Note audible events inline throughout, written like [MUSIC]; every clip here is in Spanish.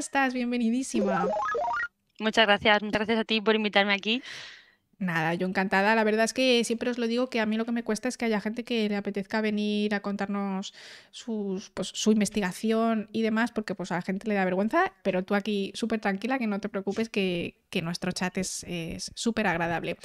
estás? Bienvenidísima. Muchas gracias, muchas gracias a ti por invitarme aquí Nada, yo encantada. La verdad es que siempre os lo digo que a mí lo que me cuesta es que haya gente que le apetezca venir a contarnos pues, su investigación y demás, porque pues a la gente le da vergüenza, pero tú aquí súper tranquila, que no te preocupes, que, nuestro chat es súper agradable.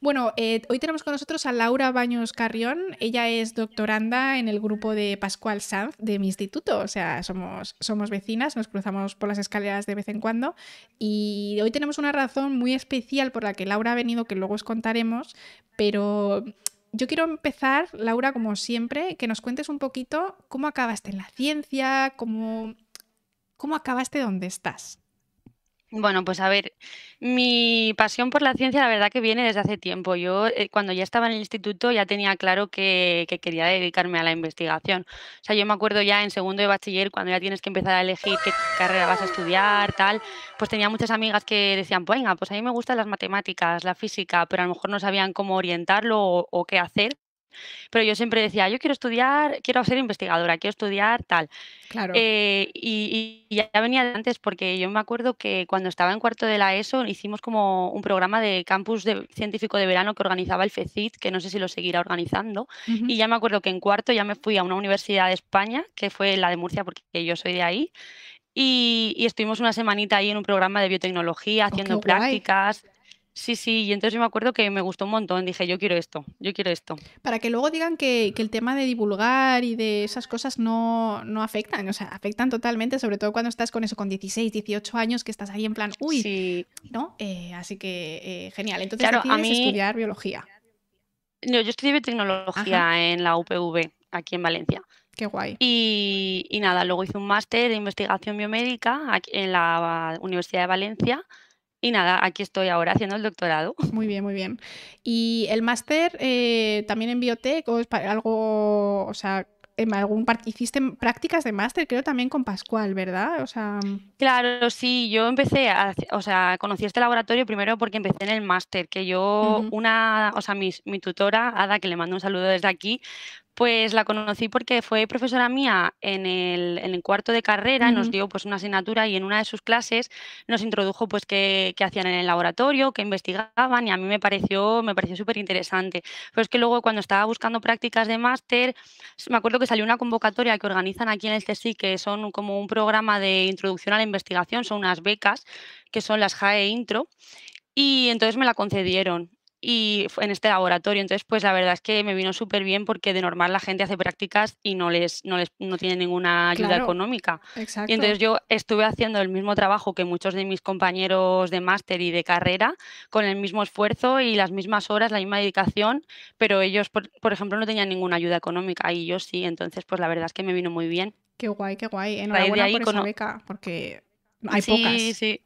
Bueno, eh, hoy tenemos con nosotros a Laura Baños Carrión. Ella es doctoranda en el grupo de Pascual Sanz de mi instituto, o sea, somos, somos vecinas, nos cruzamos por las escaleras de vez en cuando y hoy tenemos una razón muy especial por la que Laura ha venido luego os contaremos, pero yo quiero empezar, Laura, como siempre, que nos cuentes un poquito cómo acabaste en la ciencia, cómo, cómo acabaste donde estás. Bueno, pues a ver, mi pasión por la ciencia la verdad que viene desde hace tiempo. Yo eh, cuando ya estaba en el instituto ya tenía claro que, quería dedicarme a la investigación. O sea, yo me acuerdo ya en segundo de bachiller, cuando ya tienes que empezar a elegir qué carrera vas a estudiar, tal, pues tenía muchas amigas que decían, pues venga, pues a mí me gustan las matemáticas, la física, pero a lo mejor no sabían cómo orientarlo o qué hacer. Pero yo siempre decía, yo quiero estudiar, quiero ser investigadora, quiero estudiar tal. Claro. Eh, y, ya venía antes porque yo me acuerdo que cuando estaba en cuarto de la ESO hicimos como un programa de campus de, científico de verano que organizaba el FECIT, que no sé si lo seguirá organizando. Y ya me acuerdo que en cuarto ya me fui a una universidad de España, que fue la de Murcia porque yo soy de ahí. Y, estuvimos una semanita ahí en un programa de biotecnología oh, haciendo prácticas. Sí, sí, y entonces yo me acuerdo que me gustó un montón, dije, yo quiero esto, yo quiero esto. Para que luego digan que, el tema de divulgar y de esas cosas no, afectan, o sea, afectan totalmente, sobre todo cuando estás con eso, con 16, 18 años, que estás ahí en plan, uy, sí. ¿no? Eh, así que eh, genial, entonces claro, a estudiar biología. No, yo estudié tecnología en la UPV, aquí en Valencia. Qué guay. Y, nada, luego hice un máster de investigación biomédica en la Universidad de Valencia y nada, aquí estoy ahora haciendo el doctorado. [LAUGHS] Muy bien, muy bien. ¿Y el máster eh, también en biotech o es para algo, o sea, en algún hiciste prácticas de máster, creo también con Pascual, ¿verdad? O sea... Mm. Claro, sí, yo empecé, a, o sea, conocí este laboratorio primero porque empecé en el máster, que yo, una, o sea, mi, mi, tutora, Ada, que le mando un saludo desde aquí, pues la conocí porque fue profesora mía en el, cuarto de carrera, nos dio pues una asignatura y en una de sus clases nos introdujo pues qué, hacían en el laboratorio, qué investigaban y a mí me pareció, me pareció súper interesante. Pero es que luego cuando estaba buscando prácticas de máster, me acuerdo que salió una convocatoria que organizan aquí en el sí que son como un programa de introducción a la investigación, son unas becas que son las JAE Intro y entonces me la concedieron y en este laboratorio. Entonces, pues la verdad es que me vino súper bien porque de normal la gente hace prácticas y no les, no les no tiene ninguna ayuda económica. Exacto. Y entonces yo estuve haciendo el mismo trabajo que muchos de mis compañeros de máster y de carrera, con el mismo esfuerzo y las mismas horas, la misma dedicación, pero ellos, por, ejemplo, no tenían ninguna ayuda económica y yo sí. Entonces, pues la verdad es que me vino muy bien. Qué guay, qué guay. Enhorabuena por esa beca, porque hay pocas. Sí, sí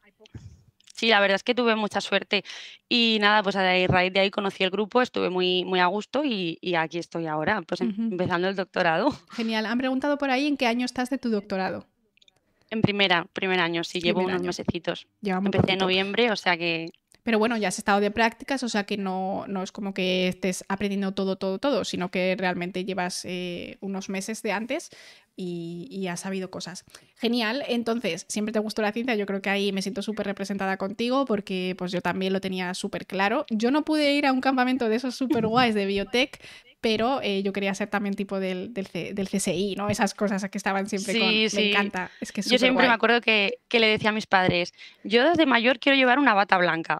sí, la verdad es que tuve mucha suerte y nada, pues a raíz de ahí conocí el grupo, estuve muy, muy a gusto y, aquí estoy ahora, pues em, empezando el doctorado. Genial, han preguntado por ahí en qué año estás de tu doctorado. En primera, primer año, sí, llevo unos mesecitos. Empecé en noviembre, o sea que pero bueno, ya has estado de prácticas, o sea que no, no, es como que estés aprendiendo todo, todo, todo, sino que realmente llevas eh, unos meses de antes y, has sabido cosas. Genial, entonces, siempre te gustó la ciencia, yo creo que ahí me siento súper representada contigo porque pues yo también lo tenía súper claro. Yo no pude ir a un campamento de esos súper guays de biotech, pero eh, yo quería ser también tipo del, del, CSI, ¿no? Esas cosas que estaban siempre con... Sí. Me encanta, es que Yo siempre me acuerdo que le decía a mis padres, yo desde mayor quiero llevar una bata blanca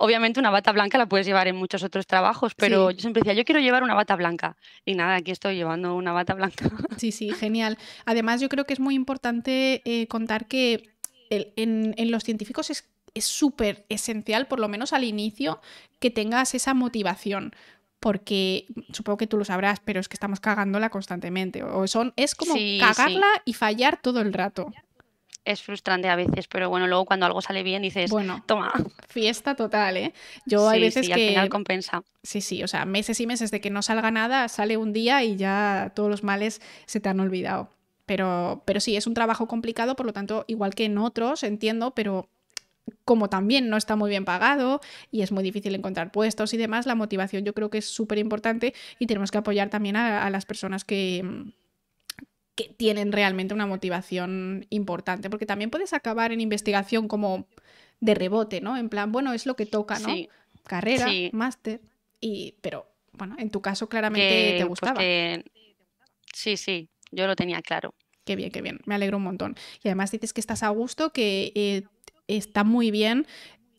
obviamente una bata blanca la puedes llevar en muchos otros trabajos, pero yo siempre decía, yo quiero llevar una bata blanca. Y nada, aquí estoy llevando una bata blanca. [LAUGHS] Sí, sí, genial. Además, yo creo que es muy importante eh, contar que en, los científicos es súper esencial, por lo menos al inicio, que tengas esa motivación porque supongo que tú lo sabrás, pero es que estamos cagándola constantemente. O son, es como cagarla y fallar todo el rato es frustrante a veces, pero bueno, luego cuando algo sale bien dices, bueno, toma. Fiesta total, ¿eh? Yo hay veces sí, que... al final compensa. Sí, sí, o sea, meses y meses de que no salga nada, sale un día y ya todos los males se te han olvidado. Pero, pero sí, es un trabajo complicado, por lo tanto, igual que en otros, entiendo, pero como también no está muy bien pagado y es muy difícil encontrar puestos y demás, la motivación yo creo que es súper importante y tenemos que apoyar también a las personas que que tienen realmente una motivación importante, porque también puedes acabar en investigación como de rebote, ¿no? En plan, bueno, es lo que toca, ¿no? Carrera, máster, y pero bueno, en tu caso claramente te gustaba. Sí, sí, yo lo tenía claro. Qué bien, qué bien, me alegro un montón. Y además dices que estás a gusto, que eh, está muy bien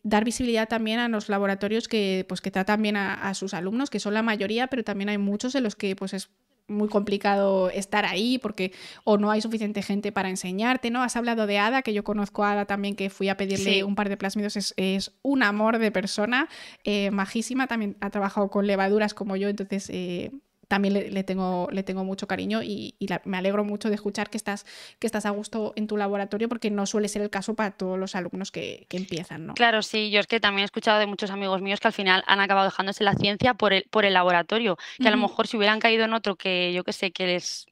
dar visibilidad también a los laboratorios que, pues, que tratan bien a, a, sus alumnos, que son la mayoría, pero también hay muchos en los que pues, es muy complicado estar ahí porque o no hay suficiente gente para enseñarte, ¿no? Has hablado de Ada, que yo conozco a Ada también, que fui a pedirle un par de plásmidos, es, un amor de persona, eh, majísima, también ha trabajado con levaduras como yo, entonces eh, también le, tengo, le tengo mucho cariño y, me alegro mucho de escuchar que estás, que estás a gusto en tu laboratorio porque no suele ser el caso para todos los alumnos que, empiezan, ¿no? Claro, sí, yo es que también he escuchado de muchos amigos míos que al final han acabado dejándose la ciencia por el, por el laboratorio, que a lo mejor si hubieran caído en otro que yo qué sé, que les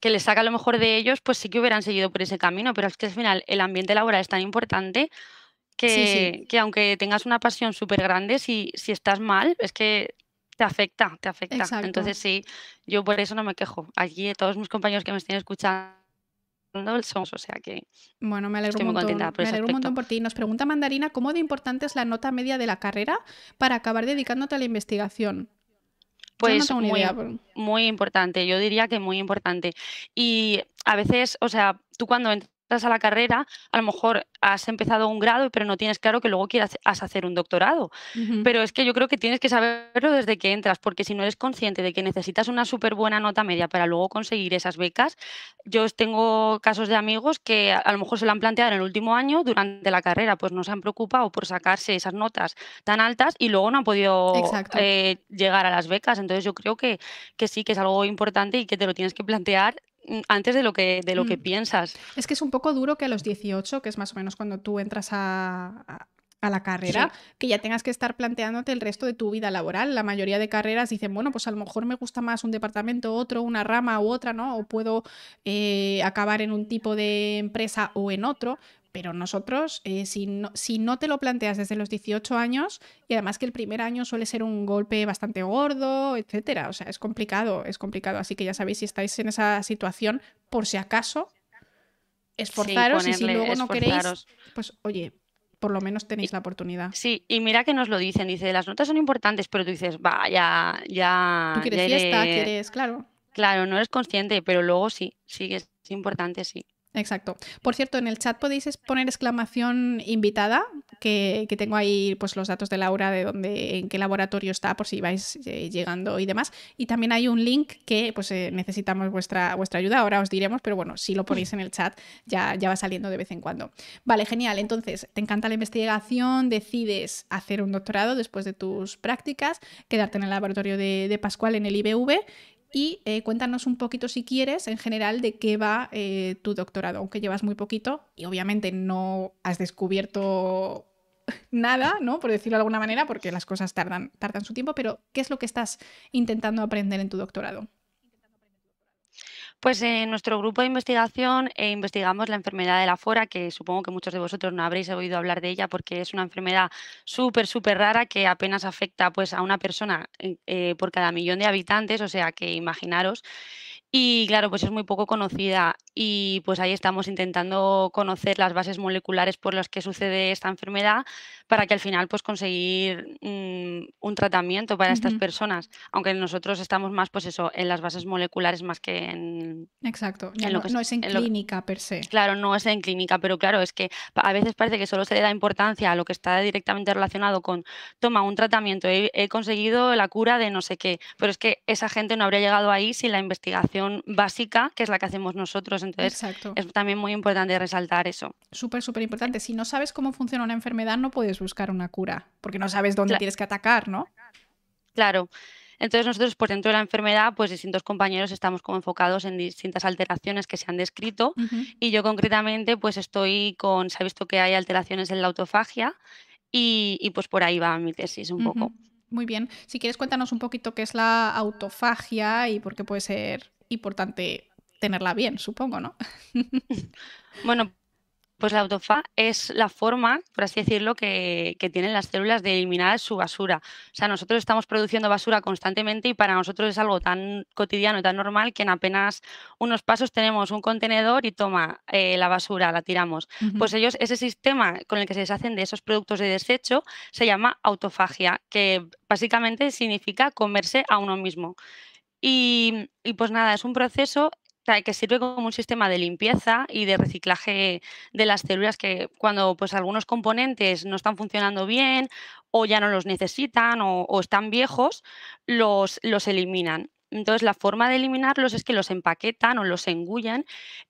que les saca lo mejor de ellos, pues sí que hubieran seguido por ese camino, pero es que al final el ambiente laboral es tan importante que, que aunque tengas una pasión súper grande, si, si estás mal, es que te afecta, te afecta. Entonces sí, yo por eso no me quejo. Allí eh, todos mis compañeros que me estén escuchando el somos, o sea que bueno, me alegro, un montón. Me alegro un montón por ti. Nos pregunta Mandarina, ¿cómo de importante es la nota media de la carrera para acabar dedicándote a la investigación? Pues muy, muy importante, yo diría que muy importante. Y a veces, o sea, tú cuando entras a la carrera, a lo mejor has empezado un grado, pero no tienes claro que luego quieras hacer un doctorado. Pero es que yo creo que tienes que saberlo desde que entras, porque si no eres consciente de que necesitas una súper buena nota media para luego conseguir esas becas, yo tengo casos de amigos que a lo mejor se lo han planteado en el último año durante la carrera, pues no se han preocupado por sacarse esas notas tan altas y luego no han podido eh, llegar a las becas. Entonces yo creo que, que sí, que es algo importante y que te lo tienes que plantear Mm, antes de lo que, de lo que mm. piensas. Es que es un poco duro que a los 18, que es más o menos cuando tú entras a, a la carrera, que ya tengas que estar planteándote el resto de tu vida laboral. La mayoría de carreras dicen, bueno, pues a lo mejor me gusta más un departamento, otro, una rama u otra, ¿no? O puedo eh, acabar en un tipo de empresa o en otro, pero nosotros, eh, si, no, si no te lo planteas desde los 18 años, y además que el primer año suele ser un golpe bastante gordo, etcétera, o sea, es complicado, es complicado. Así que ya sabéis, si estáis en esa situación, por si acaso, esforzaros y si luego no queréis, pues oye, por lo menos tenéis la oportunidad. Sí, y mira que nos lo dicen, dice, las notas son importantes, pero tú dices, va, ya, ya... Tú quieres fiesta, quieres, claro. Claro, no eres consciente, pero luego sí, sí que es importante, sí. Exacto. Por cierto, en el chat podéis poner exclamación invitada, que, tengo ahí pues, los datos de Laura, de dónde, en qué laboratorio está, por si vais eh, llegando y demás. Y también hay un link que pues, eh, necesitamos vuestra, vuestra ayuda, ahora os diremos, pero bueno, si lo ponéis en el chat ya, ya va saliendo de vez en cuando. Vale, genial. Entonces, te encanta la investigación, decides hacer un doctorado después de tus prácticas, quedarte en el laboratorio de, de Pascual en el IBV y eh, cuéntanos un poquito si quieres en general de qué va eh, tu doctorado, aunque llevas muy poquito y obviamente no has descubierto nada, ¿no? Por decirlo de alguna manera, porque las cosas tardan, tardan su tiempo, pero ¿qué es lo que estás intentando aprender en tu doctorado? Pues eh, en nuestro grupo de investigación eh, investigamos la enfermedad de la que supongo que muchos de vosotros no habréis oído hablar de ella porque es una enfermedad súper, súper rara que apenas afecta pues, a una persona eh, por cada millón de habitantes, o sea que imaginaros y claro, pues es muy poco conocida y pues ahí estamos intentando conocer las bases moleculares por las que sucede esta enfermedad para que al final pues conseguir mm, un tratamiento para estas personas, aunque nosotros estamos más pues eso, en las bases moleculares más que en... Exacto, no, es en, clínica per se. Claro, no es en clínica, pero claro, es que a veces parece que solo se le da importancia a lo que está directamente relacionado con, toma un tratamiento, he, he conseguido la cura de no sé qué, pero es que esa gente no habría llegado ahí sin la investigación básica, que es la que hacemos nosotros. Entonces, es también muy importante resaltar eso. Súper, súper importante. Si no sabes cómo funciona una enfermedad, no puedes buscar una cura, porque no sabes dónde tienes que atacar, ¿no? Claro. Entonces nosotros por dentro de la enfermedad, pues distintos compañeros estamos como enfocados en distintas alteraciones que se han descrito y yo concretamente pues estoy con, se ha visto que hay alteraciones en la autofagia y, pues por ahí va mi tesis un poco. Muy bien, si quieres cuéntanos un poquito qué es la autofagia y por qué puede ser importante tenerla bien, supongo, ¿no? [LAUGHS] bueno, pues la autofagia es la forma, por así decirlo, que, tienen las células de eliminar su basura. O sea, nosotros estamos produciendo basura constantemente y para nosotros es algo tan cotidiano, y tan normal, que en apenas unos pasos tenemos un contenedor y toma eh, la basura, la tiramos. Pues ellos, ese sistema con el que se deshacen de esos productos de desecho se llama autofagia, que básicamente significa comerse a uno mismo. Y, pues nada, es un proceso que sirve como un sistema de limpieza y de reciclaje de las células que cuando pues, algunos componentes no están funcionando bien o ya no los necesitan o, están viejos, los, los eliminan. Entonces, la forma de eliminarlos es que los empaquetan o los engullan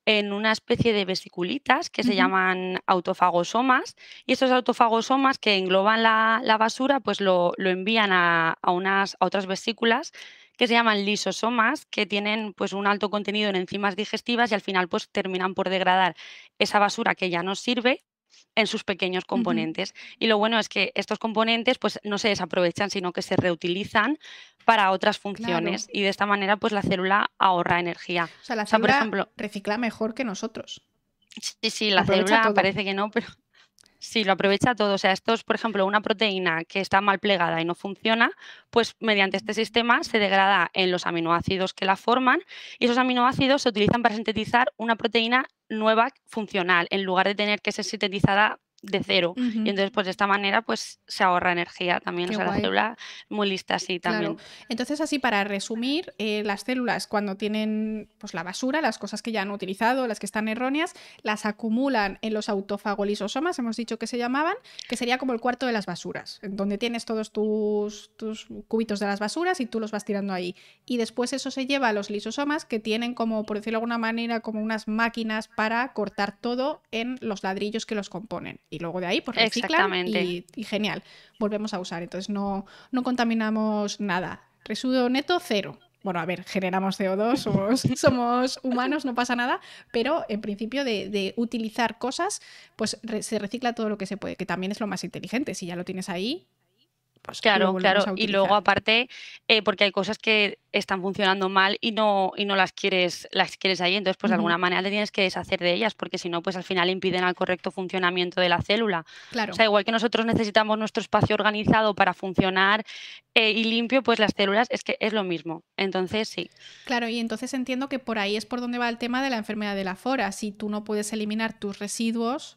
en una especie de vesiculitas que se llaman autofagosomas. Y esos autofagosomas que engloban la, basura, pues lo, envían a, a, unas, a otras vesículas que se llaman lisosomas, que tienen pues un alto contenido en enzimas digestivas y al final pues terminan por degradar esa basura que ya no sirve en sus pequeños componentes. Y lo bueno es que estos componentes pues no se desaprovechan, sino que se reutilizan para otras funciones y de esta manera pues la célula ahorra energía. O sea, la célula recicla mejor que nosotros. Sí, sí, la célula parece que no, pero Sí, lo aprovecha todo. O sea, esto es, por ejemplo, una proteína que está mal plegada y no funciona, pues mediante este sistema se degrada en los aminoácidos que la forman y esos aminoácidos se utilizan para sintetizar una proteína nueva funcional en lugar de tener que ser sintetizada de cero. Y entonces, pues de esta manera, pues se ahorra energía también. o sea, la célula muy lista, sí, también. Entonces, así para resumir, eh, las células cuando tienen pues la basura, las cosas que ya han utilizado, las que están erróneas, las acumulan en los autofagolisosomas, hemos dicho que se llamaban, que sería como el cuarto de las basuras, en donde tienes todos tus, tus cubitos de las basuras y tú los vas tirando ahí. Y después eso se lleva a los lisosomas, que tienen como, por decirlo de alguna manera, como unas máquinas para cortar todo en los ladrillos que los componen y luego de ahí pues reciclan y, y, genial, volvemos a usar. Entonces no, no contaminamos nada. Residuo neto cero. Bueno, a ver, generamos CO2, [LAUGHS] somos, humanos, no pasa nada, pero en principio de, utilizar cosas, pues se recicla todo lo que se puede, que también es lo más inteligente. Si ya lo tienes ahí, pues, claro, claro. y luego aparte, eh, porque hay cosas que están funcionando mal y no, y no las quieres, las quieres ahí. Entonces, pues de alguna manera te tienes que deshacer de ellas, porque si no, pues al final impiden al correcto funcionamiento de la célula. Claro. O sea, igual que nosotros necesitamos nuestro espacio organizado para funcionar eh, y limpio, pues las células es que es lo mismo. Entonces, sí. Claro, y entonces entiendo que por ahí es por donde va el tema de la enfermedad de la fora. Si tú no puedes eliminar tus residuos,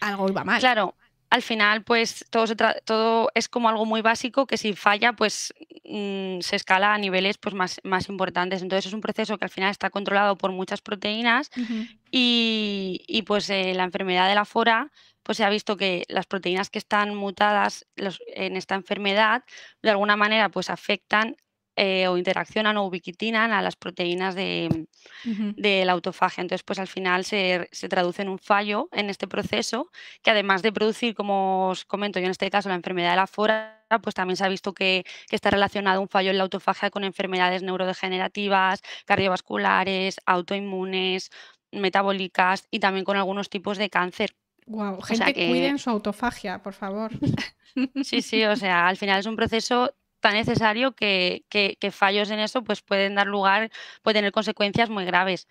algo va mal. Claro, al final pues todo, todo es como algo muy básico que si falla pues mm, se escala a niveles pues más, más importantes. Entonces es un proceso que al final está controlado por muchas proteínas y, pues eh, la enfermedad de la fora pues se ha visto que las proteínas que están mutadas en esta enfermedad de alguna manera pues afectan eh, o interaccionan o ubiquitinan a las proteínas de, la autofagia. Entonces, pues al final se, traduce en un fallo en este proceso que además de producir, como os comento yo en este caso, la enfermedad de la fora, pues también se ha visto que, está relacionado un fallo en la autofagia con enfermedades neurodegenerativas, cardiovasculares, autoinmunes, metabólicas y también con algunos tipos de cáncer. gente cuiden su autofagia, por favor. [LAUGHS] Sí, sí, o sea, al final es un proceso tan necesario que, fallos en eso pues pueden dar lugar, pueden tener consecuencias muy graves.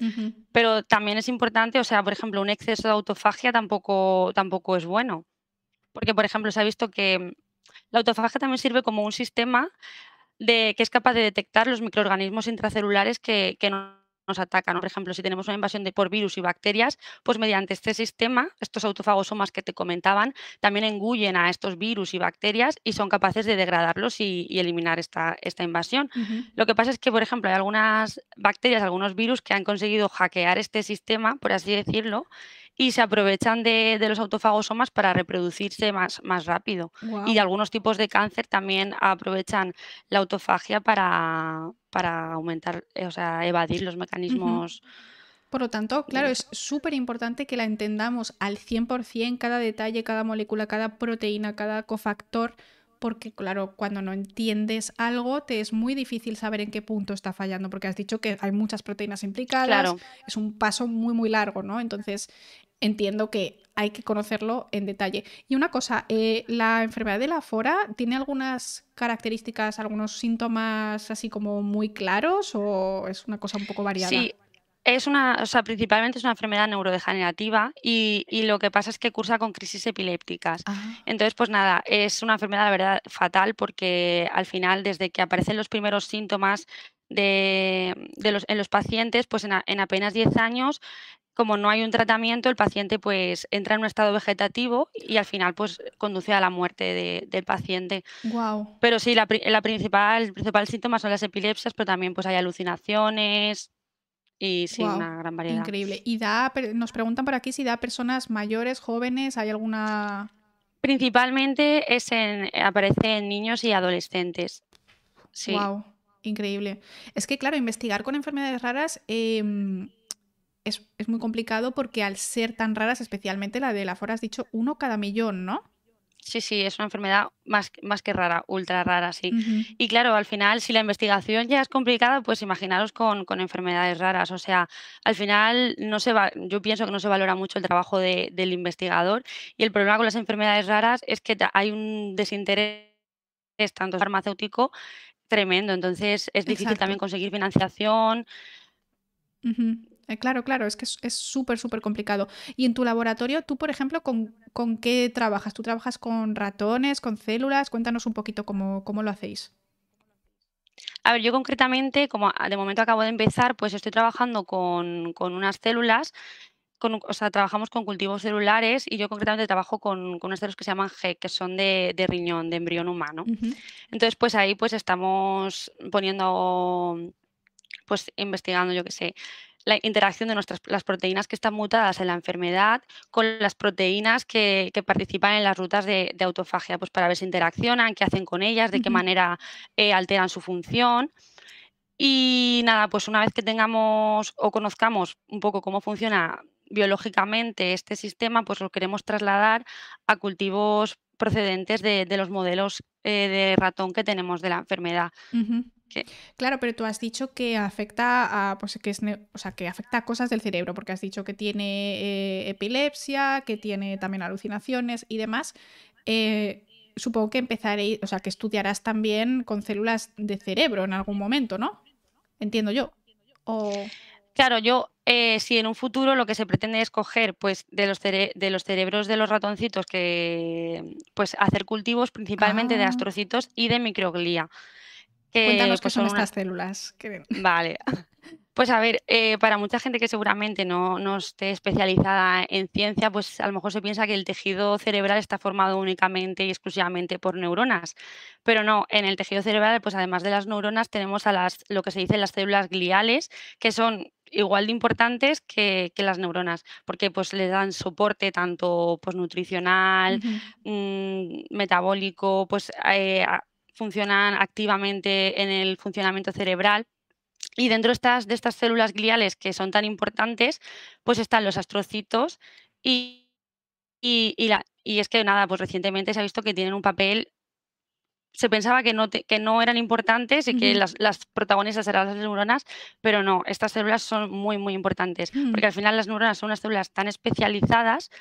Pero también es importante, o sea, por ejemplo, un exceso de autofagia tampoco, tampoco es bueno. Porque, por ejemplo, se ha visto que la autofagia también sirve como un sistema de, que es capaz de detectar los microorganismos intracelulares que no nos atacan. Por ejemplo, si tenemos una invasión de, por virus y bacterias, pues mediante este sistema, estos autofagosomas que te comentaban, también engullen a estos virus y bacterias y son capaces de degradarlos y, eliminar esta, invasión. Lo que pasa es que, por ejemplo, hay algunas bacterias, algunos virus que han conseguido hackear este sistema, por así decirlo, y se aprovechan de, los autofagosomas para reproducirse más, rápido. Y algunos tipos de cáncer también aprovechan la autofagia para, para aumentar, eh, o sea, evadir los mecanismos. Por lo tanto, claro, es súper importante que la entendamos al 100% cada detalle, cada molécula, cada proteína, cada cofactor, porque claro, cuando no entiendes algo te es muy difícil saber en qué punto está fallando, porque has dicho que hay muchas proteínas implicadas, claro. es un paso muy muy largo, ¿no? Entonces, entiendo que hay que conocerlo en detalle. Y una cosa, eh, ¿la enfermedad de la fora tiene algunas características, algunos síntomas así como muy claros o es una cosa un poco variada? Sí, es una, o sea, principalmente es una enfermedad neurodegenerativa y, lo que pasa es que cursa con crisis epilépticas. Entonces, pues nada, es una enfermedad, la verdad, fatal porque al final, desde que aparecen los primeros síntomas de, los, en los pacientes, pues en, apenas 10 años como no hay un tratamiento, el paciente pues entra en un estado vegetativo y al final pues conduce a la muerte del paciente. Wow. Pero sí, la, principal, el principal síntoma son las epilepsias, pero también pues hay alucinaciones, y sí, una gran variedad. Increíble. Y da, nos preguntan por aquí si da personas mayores, jóvenes, ¿hay alguna...? Principalmente es en, aparece en niños y adolescentes. Sí. Wow, increíble. Es que, claro, investigar con enfermedades raras em, es, muy complicado porque al ser tan raras, especialmente la la fora, has dicho uno cada millón, ¿no? Sí, sí, es una enfermedad más, más que rara, ultra rara, sí. Y claro, al final, si la investigación ya es complicada, pues imaginaros con, enfermedades raras. O sea, al final no se va, yo pienso que no se valora mucho el trabajo de, del investigador. Y el problema con las enfermedades raras es que hay un desinterés tanto farmacéutico tremendo. Entonces es difícil también conseguir financiación. Eh, claro, claro, es que es súper, súper complicado. Y en tu laboratorio, tú, por ejemplo, con, qué trabajas? ¿Tú trabajas con ratones, con células? Cuéntanos un poquito cómo, lo hacéis. A ver, yo concretamente, como de momento acabo de empezar, pues estoy trabajando con, unas células con, o sea, trabajamos con cultivos celulares y yo concretamente trabajo con, con unas células que se llaman G, que son de, riñón, de embrión humano. Entonces, pues ahí pues estamos poniendo, pues investigando, yo qué sé, la interacción de nuestras, las proteínas que están mutadas en la enfermedad con las proteínas que, participan en las rutas de, autofagia, pues para ver si interaccionan, qué hacen con ellas, de qué manera eh, alteran su función. Y nada, pues una vez que tengamos o conozcamos un poco cómo funciona biológicamente este sistema, pues lo queremos trasladar a cultivos procedentes de, de los modelos eh, de ratón que tenemos de la enfermedad. Claro, pero tú has dicho que afecta a, pues, que es o sea, que afecta cosas del cerebro, porque has dicho que tiene eh, epilepsia, que tiene también alucinaciones y demás. Eh, supongo que empezaréis, o sea, que estudiarás también con células de cerebro en algún momento, ¿no? Entiendo yo. O... Claro, yo eh, si en un futuro lo que se pretende es coger pues, de, los de los cerebros de los ratoncitos que pues hacer cultivos principalmente de ah. astrocitos y de microglía. Cuéntanos qué pues, son, estas células. Vale. Pues a ver, eh, para mucha gente que seguramente no, no, esté especializada en ciencia, pues a lo mejor se piensa que el tejido cerebral está formado únicamente y exclusivamente por neuronas. Pero no, en el tejido cerebral, pues además de las neuronas, tenemos a las, lo que se dice las células gliales, que son igual de importantes que, las neuronas, porque pues le dan soporte tanto pues, nutricional, mm, metabólico, pues eh, funcionan activamente en el funcionamiento cerebral. Y dentro de estas, células gliales que son tan importantes, pues están los astrocitos y, y es que nada, pues recientemente se ha visto que tienen un papel se pensaba que no, que no eran importantes y que las, protagonistas eran las neuronas, pero no, estas células son muy, muy importantes, mm. porque al final las neuronas son unas células tan especializadas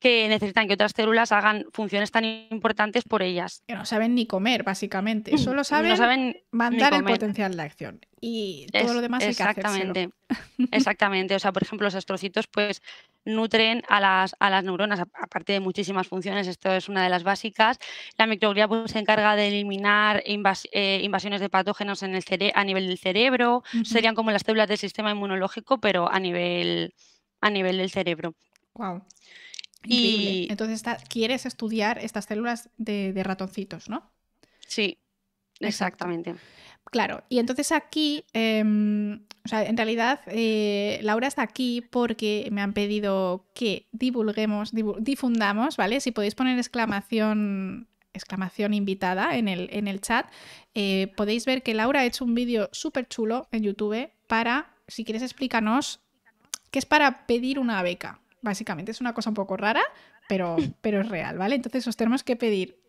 que necesitan que otras células hagan funciones tan importantes por ellas. Que no saben ni comer, básicamente. Mm, Solo saben, saben mandar el potencial de acción. Y todo lo demás exactamente, que [LAUGHS] Exactamente. O sea, por ejemplo, los astrocitos, pues nutren a las, a las neuronas, aparte de muchísimas funciones, esto es una de las básicas. La microglía pues, se encarga de eliminar eh, invasiones de patógenos en el cere a nivel del cerebro, serían como las células del sistema inmunológico, pero a nivel, a nivel del cerebro. Wow. Y entonces quieres estudiar estas células de, ratoncitos, ¿no? Sí, exactamente. Claro, y entonces aquí, em, o sea, en realidad eh, Laura está aquí porque me han pedido que divulguemos, difundamos, ¿vale? Si podéis poner exclamación exclamación invitada en el, chat, eh, podéis ver que Laura ha hecho un vídeo súper chulo en YouTube para, si quieres explícanos, que es para pedir una beca, Básicamente es una cosa un poco rara, pero, pero es real, ¿vale? Entonces os tenemos que pedir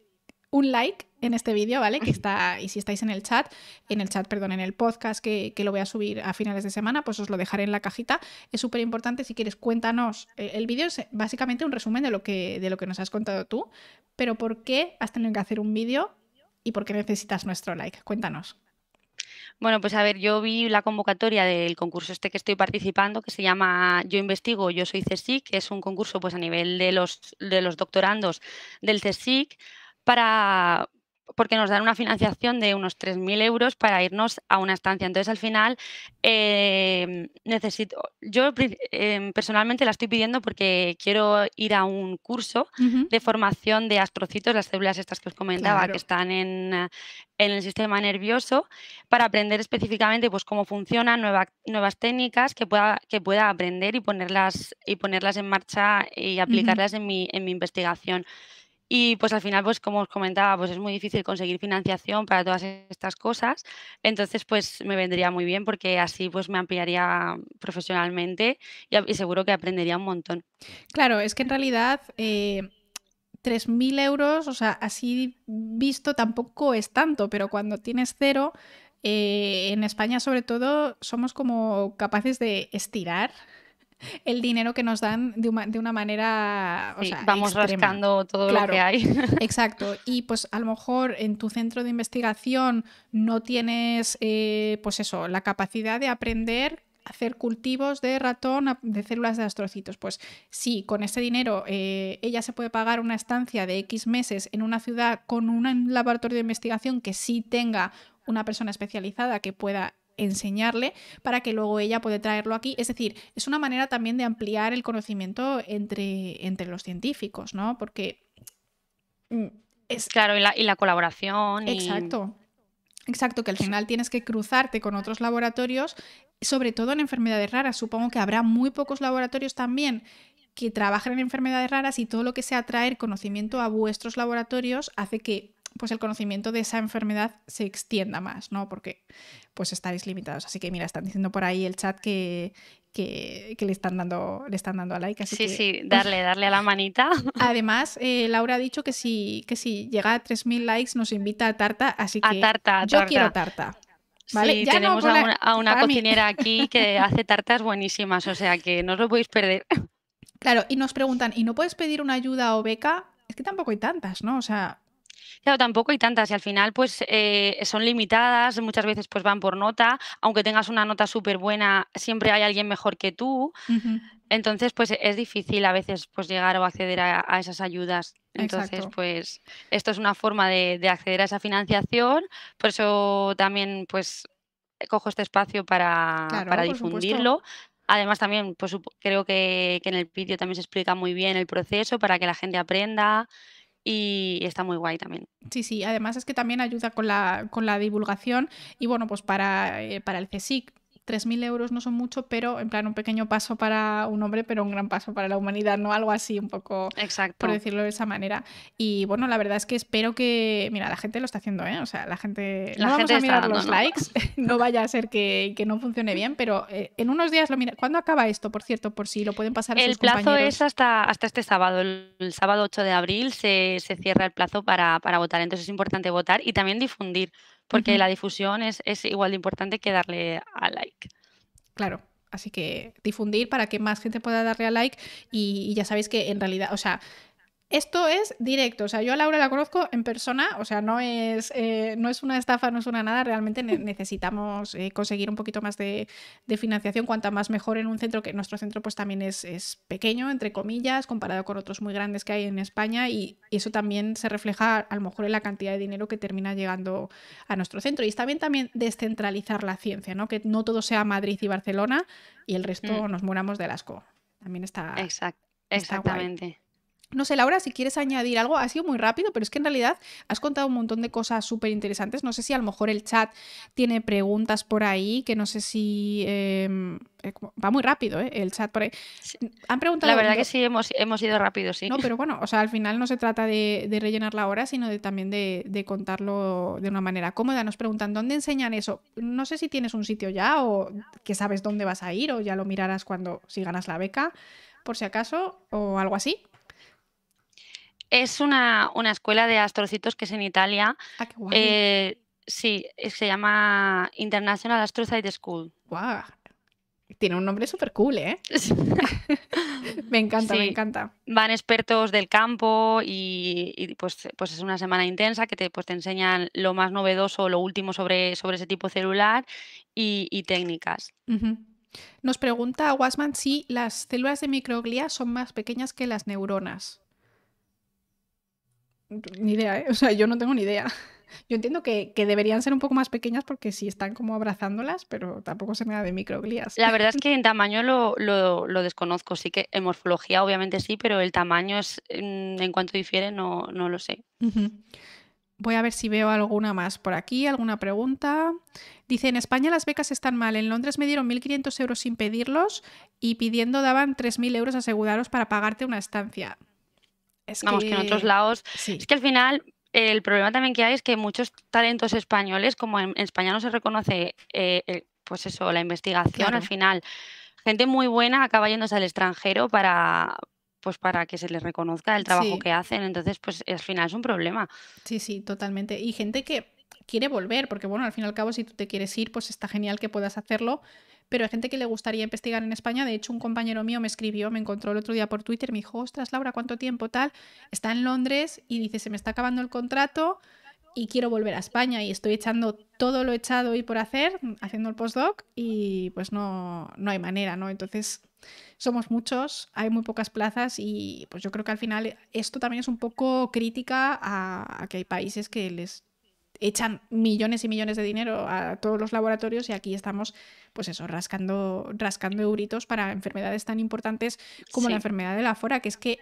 un like en este vídeo, ¿vale? Que está, y si estáis en el chat, en el chat, perdón, en el podcast que, que lo voy a subir a finales de semana, pues os lo dejaré en la cajita. Es súper importante, si quieres, cuéntanos. Eh, el vídeo es básicamente un resumen de lo, que, de lo que nos has contado tú, pero ¿por qué has tenido que hacer un vídeo y por qué necesitas nuestro like? Cuéntanos. Bueno, pues a ver, yo vi la convocatoria del concurso este que estoy participando, que se llama Yo investigo, yo soy CSIC, que es un concurso pues a nivel de los, de los doctorandos del CSIC para porque nos dan una financiación de unos 3.000 euros para irnos a una estancia. Entonces, al final, em, necesito, yo em, personalmente la estoy pidiendo porque quiero ir a un curso de formación de astrocitos, las células estas que os comentaba, que están en, el sistema nervioso para aprender específicamente pues, cómo funcionan nuevas técnicas que pueda, que pueda aprender y ponerlas, y ponerlas en marcha y aplicarlas en, mi, en mi investigación. Y pues al final, pues como os comentaba, pues es muy difícil conseguir financiación para todas estas cosas. Entonces, pues me vendría muy bien porque así pues me ampliaría profesionalmente y, seguro que aprendería un montón. Claro, es que en realidad eh, 3.000 euros, o sea, así visto tampoco es tanto, pero cuando tienes cero, eh, en España sobre todo somos como capaces de estirar el dinero que nos dan de una, manera. vamos rascando todo lo que hay. [LAUGHS] Exacto. Y pues a lo mejor en tu centro de investigación no tienes, eh, pues eso, la capacidad de aprender hacer cultivos de ratón de células de astrocitos. Pues sí, con ese dinero eh, ella se puede pagar una estancia de X meses en una ciudad con un laboratorio de investigación que sí tenga una persona especializada que pueda enseñarle para que luego ella pueda traerlo aquí. Es decir, es una manera también de ampliar el conocimiento entre, entre los científicos, ¿no? Porque... Mm, es... Claro, y la, colaboración. Exacto. Exacto, que al final tienes que cruzarte con otros laboratorios, sobre todo en enfermedades raras. Supongo que habrá muy pocos laboratorios también que trabajen en enfermedades raras y todo lo que sea traer conocimiento a vuestros laboratorios hace que pues el conocimiento de esa enfermedad se extienda más, ¿no? Porque pues estaréis limitados. Así que mira, están diciendo por ahí el chat que, que, le, están dando, le están dando a like. sí, sí, darle, darle a la manita. [LAUGHS] Además, eh, Laura ha dicho que si, que si llega a 3.000 likes nos invita a tarta, así que a tarta, yo quiero tarta. ¿Vale? Sí, tenemos a una, cocinera [LAUGHS] aquí que hace tartas buenísimas, o sea que no os lo podéis perder. Claro, y nos preguntan, ¿y no puedes pedir una ayuda o beca? Es que tampoco hay tantas, ¿no? O sea, Claro, tampoco hay tantas y al final pues eh, son limitadas, muchas veces pues van por nota, aunque tengas una nota súper buena, siempre hay alguien mejor que tú. Entonces pues es difícil a veces pues llegar o acceder a, esas ayudas. Entonces pues esto es una forma de, acceder a esa financiación, por eso también pues cojo este espacio para, difundirlo. Además también pues, creo que, que, en el vídeo también se explica muy bien el proceso para que la gente aprenda y está muy guay también. Sí, sí, además es que también ayuda con la, con la divulgación y bueno, pues para, eh, para el CSIC 3.000 euros no son mucho, pero en plan un pequeño paso para un hombre, pero un gran paso para la humanidad, ¿no? Algo así, un poco, por decirlo de esa manera. Y bueno, la verdad es que espero que, mira, la gente lo está haciendo, ¿eh? O sea, la gente... La no los likes, [LAUGHS] no [LAUGHS] vaya a ser que, no funcione bien, pero eh, en unos días lo mira. ¿Cuándo acaba esto, por cierto, por si lo pueden pasar a sus compañeros? El plazo es hasta, hasta este sábado, el, sábado 8 de abril se, cierra el plazo para, para votar, entonces es importante votar y también difundir porque la difusión es, igual de importante que darle a like. Claro. Así que difundir para que más gente pueda darle a like y, y, ya sabéis que en realidad, o sea, esto es directo, o sea, yo a Laura la conozco en persona, o sea, no es, eh, no es una estafa, no es una nada, realmente necesitamos eh, conseguir un poquito más de, financiación, cuanta más mejor en un centro, que nuestro centro pues también es, pequeño, entre comillas, comparado con otros muy grandes que hay en España y, eso también se refleja a lo mejor en la cantidad de dinero que termina llegando a nuestro centro. Y está bien también descentralizar la ciencia, ¿no? Que no todo sea Madrid y Barcelona y el resto mm. nos muramos de asco. También está... Exact exactamente. No sé, Laura, si quieres añadir algo, ha sido muy rápido, pero es que en realidad has contado un montón de cosas súper interesantes. No sé si a lo mejor el chat tiene preguntas por ahí, que no sé si... Em, eh, va muy rápido, ¿eh? El chat por ahí. Han preguntado... La verdad que sí, hemos, hemos ido rápido, sí. No, pero bueno, o sea, al final no se trata de, rellenar la hora, sino de, también de, de, contarlo de una manera cómoda. Nos preguntan, ¿dónde enseñan eso? No sé si tienes un sitio ya o que sabes dónde vas a ir o ya lo mirarás cuando si ganas la beca, por si acaso, o algo así. Es una, escuela de astrocitos que es en Italia. Ah, qué guay. Eh, sí, se llama International Astrocyte School. ¡Guau! Tiene un nombre súper cool, ¿eh? [LAUGHS] [LAUGHS] me encanta, me encanta. Van expertos del campo y, pues, pues, es una semana intensa que pues te, enseñan lo más novedoso, lo último sobre, sobre ese tipo celular y, técnicas. Nos pregunta Wasman si las células de microglía son más pequeñas que las neuronas. Ni idea, ¿eh? O sea, yo no tengo ni idea. [LAUGHS] Yo entiendo que, deberían ser un poco más pequeñas porque sí están como abrazándolas, pero tampoco se me da de microglías. La verdad es [LAUGHS] que en tamaño lo, desconozco. Sí que en morfología obviamente sí, pero el tamaño es mm, en cuanto difiere no, no lo sé. Voy a ver si veo alguna más por aquí, alguna pregunta. Dice, en España las becas están mal. En Londres me dieron 1.500 euros sin pedirlos y pidiendo daban 3.000 euros asegurados para pagarte una estancia. Vamos, que... en otros lados. Es que al final el problema también que hay es que muchos talentos españoles, como en, España no se reconoce, eh, pues eso, la investigación al final. Gente muy buena acaba yéndose al extranjero para, pues para que se les reconozca el trabajo que hacen. Entonces, pues al final es un problema. Sí, sí, totalmente. Y gente que quiere volver, porque bueno, al fin y al cabo, si tú te quieres ir, pues está genial que puedas hacerlo, pero hay gente que le gustaría investigar en España. De hecho, un compañero mío me escribió, me encontró el otro día por Twitter, me dijo, ostras, Laura, ¿cuánto tiempo tal? Está en Londres y dice, se me está acabando el contrato y quiero volver a España y estoy echando todo lo echado y por hacer, haciendo el postdoc y pues no, no hay manera, ¿no? Entonces somos muchos, hay muy pocas plazas y pues yo creo que al final esto también es un poco crítica a que hay países que les echan millones y millones de dinero a todos los laboratorios y aquí estamos, pues eso, rascando, rascando euritos para enfermedades tan importantes como la enfermedad de la fora, que es que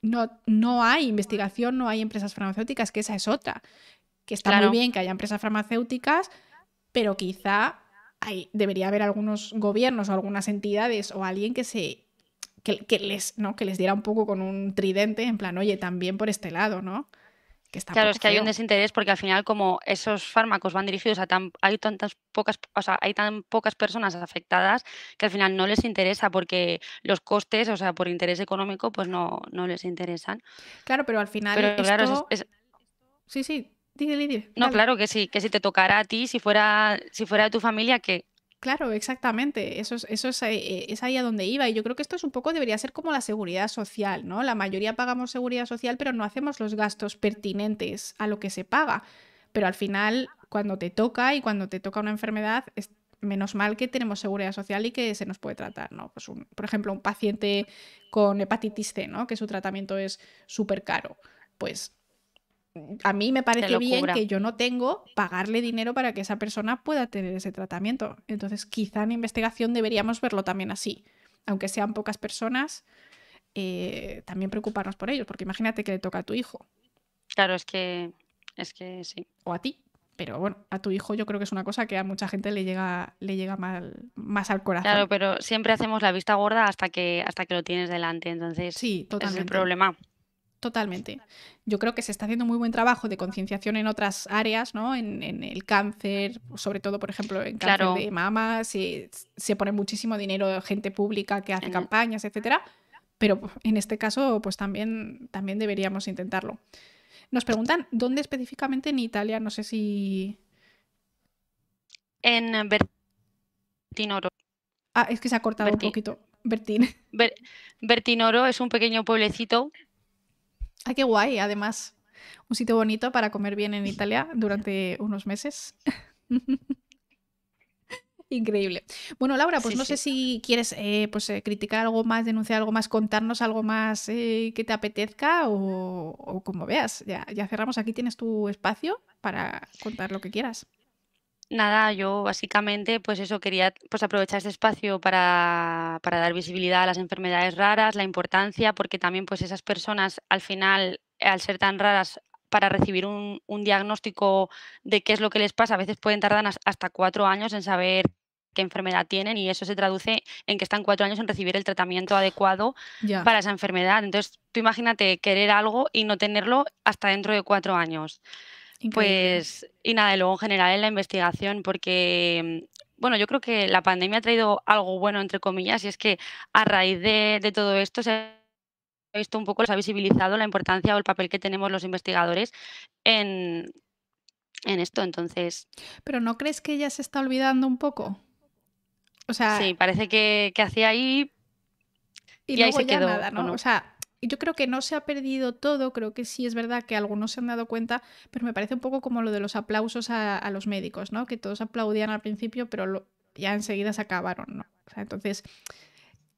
no, no hay investigación, no hay empresas farmacéuticas, que esa es otra. Que está muy bien que haya empresas farmacéuticas, pero quizá debería haber algunos gobiernos o algunas entidades o alguien que se les, ¿no? que les diera un poco con un tridente, en plan, oye, también por este lado, ¿no? claro, es que hay un desinterés porque al final como esos fármacos van dirigidos a tan, hay tantas pocas, o sea, hay tan pocas personas afectadas que al final no les interesa porque los costes, o sea, por interés económico, pues no, no les interesan. Claro, pero al final esto... Sí, sí, Dile, no, claro que sí, que si te tocara a ti, si fuera, si fuera de tu familia, que Claro, exactamente. Eso es, eso eh, es, ahí a donde iba. Y yo creo que esto es un poco, debería ser como la seguridad social, ¿no? La mayoría pagamos seguridad social, pero no hacemos los gastos pertinentes a lo que se paga. Pero al final, cuando te toca y cuando te toca una enfermedad, es, menos mal que tenemos seguridad social y que se nos puede tratar, ¿no? Pues por ejemplo, un paciente con hepatitis C, ¿no? Que su tratamiento es súper caro. Pues a mí me parece bien que yo no tengo pagarle dinero para que esa persona pueda tener ese tratamiento. Entonces, quizá en investigación deberíamos verlo también así. Aunque sean pocas personas, eh, también preocuparnos por ellos, porque imagínate que le toca a tu hijo. Claro, es que, es que sí. O a ti. Pero bueno, a tu hijo yo creo que es una cosa que a mucha gente le llega, le llega mal, más al corazón. Claro, pero siempre hacemos la vista gorda hasta que, hasta que lo tienes delante. Entonces, sí, totalmente. es el problema. Totalmente. Yo creo que se está haciendo muy buen trabajo de concienciación en otras áreas, ¿no? En, el cáncer, sobre todo, por ejemplo, en cáncer de mama, se, se, pone muchísimo dinero gente pública que hace campañas, etcétera. Pero en este caso, pues también, también deberíamos intentarlo. Nos preguntan dónde específicamente en Italia, no sé si. En Bertinoro. Ah, es que se ha cortado un poquito. Bertin. Bertinoro es un pequeño pueblecito Ah, qué guay, además. Un sitio bonito para comer bien en Italia durante unos meses. [LAUGHS] Increíble. Bueno, Laura, pues no sé si quieres eh, pues, eh, criticar algo más, denunciar algo más, contarnos algo más eh, que te apetezca o, o como veas. Ya, ya cerramos. Aquí tienes tu espacio para contar lo que quieras. Nada, yo básicamente, pues eso, quería pues aprovechar este espacio para, dar visibilidad a las enfermedades raras, la importancia, porque también pues esas personas al final, al ser tan raras, para recibir un, un diagnóstico de qué es lo que les pasa, a veces pueden tardar hasta cuatro años en saber qué enfermedad tienen y eso se traduce en que están cuatro años en recibir el tratamiento adecuado para esa enfermedad. Entonces, tú imagínate querer algo y no tenerlo hasta dentro de cuatro años. Pues, y nada, y luego en general en la investigación, porque mm, bueno, yo creo que la pandemia ha traído algo bueno, entre comillas, y es que a raíz de, todo esto se ha visto un poco, se ha visibilizado la importancia o el papel que tenemos los investigadores en, esto, entonces. Pero ¿no crees que ya se está olvidando un poco? O sea. Sí, parece que, hacía ahí. Y, ahí se quedó, O sea, yo creo que no se ha perdido todo, creo que sí es verdad que algunos se han dado cuenta, pero me parece un poco como lo de los aplausos a, los médicos, ¿no? Que todos aplaudían al principio, pero ya enseguida se acabaron, ¿no? entonces,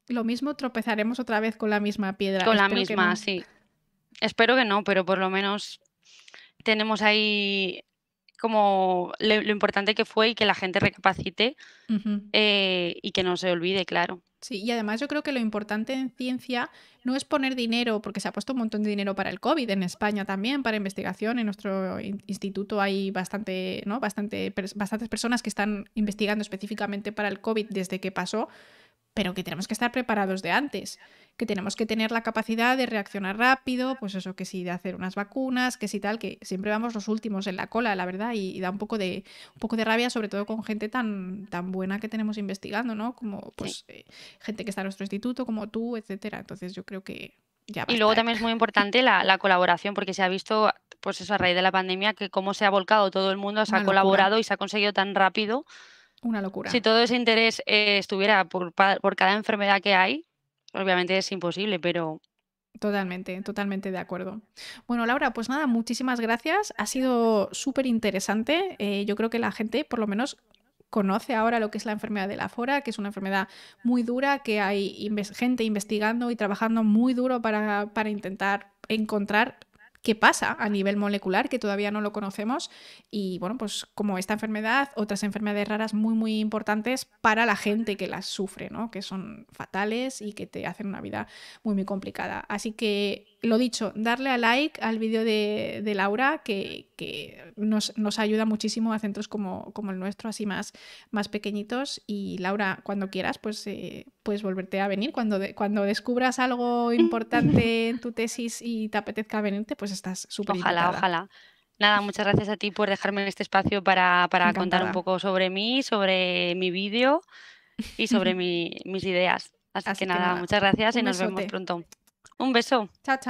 lo mismo tropezaremos otra vez con la misma piedra. Con la misma, sí. Espero que no, pero por lo menos tenemos ahí como lo, importante que fue y que la gente recapacite eh, y que no se olvide, claro. Sí, y además yo creo que lo importante en ciencia no es poner dinero, porque se ha puesto un montón de dinero para el COVID en España también, para investigación. En nuestro instituto hay bastante, ¿no? bastante, bastantes personas que están investigando específicamente para el COVID desde que pasó, pero que tenemos que estar preparados de antes que tenemos que tener la capacidad de reaccionar rápido, pues eso, que si de hacer unas vacunas, que si tal, que siempre vamos los últimos en la cola, la verdad, y, da un poco de un poco de rabia, sobre todo con gente tan, tan buena que tenemos investigando, ¿no? Como pues eh, gente que está en nuestro instituto, como tú, etcétera. Entonces yo creo que ya y luego también es muy [LAUGHS] importante la, colaboración, porque se ha visto, pues eso, a raíz de la pandemia, que cómo se ha volcado todo el mundo, se ha colaborado y se ha conseguido tan rápido. Una locura. Si todo ese interés eh, estuviera por cada enfermedad que hay, obviamente es imposible, pero... Totalmente, totalmente de acuerdo. Bueno, Laura, pues nada, muchísimas gracias. Ha sido súper interesante. Eh, yo creo que la gente, por lo menos, conoce ahora lo que es la enfermedad de la fora, que es una enfermedad muy dura, que hay gente investigando y trabajando muy duro para, para intentar encontrar qué pasa a nivel molecular, que todavía no lo conocemos, y bueno, pues como esta enfermedad, otras enfermedades raras muy, muy importantes para la gente que las sufre, ¿no? Que son fatales y que te hacen una vida muy, muy complicada. Así que lo dicho, darle a like al vídeo de, Laura, que, nos, ayuda muchísimo a centros como, el nuestro, así más, pequeñitos. Y Laura, cuando quieras, pues eh, puedes volverte a venir. Cuando, descubras algo [LAUGHS] importante en tu tesis y te apetezca venirte, pues estás súper Ojalá, ojalá. Nada, muchas gracias a ti por dejarme en este espacio para, contar un poco sobre mí, sobre mi vídeo y sobre [LAUGHS] mis ideas. Así, que, que, nada, muchas gracias y nos vemos pronto. Un beso. Chao, chao.